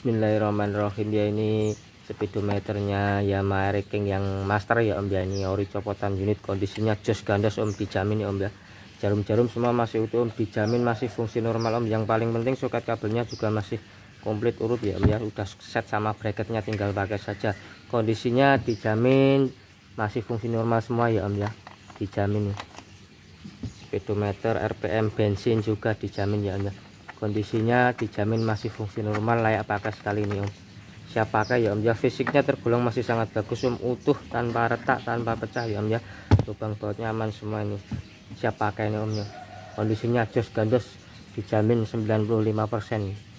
Bismillahirrahmanirrahim ya ini speedometernya Yamaha Racing yang master ya Om ya ini ori copotan unit kondisinya jos gandos Om dijamin ya Om ya jarum-jarum semua masih utuh Om dijamin masih fungsi normal Om yang paling penting soket kabelnya juga masih komplit urut ya Om ya udah set sama bracketnya tinggal pakai saja kondisinya dijamin masih fungsi normal semua ya Om ya dijamin speedometer RPM bensin juga dijamin ya Om ya kondisinya dijamin masih fungsi normal layak pakai sekali ini om siap pakai ya om ya fisiknya tergolong masih sangat bagus om utuh tanpa retak tanpa pecah ya om ya lubang bautnya aman semua ini siap pakai ini om ya kondisinya jos gandos dijamin 95%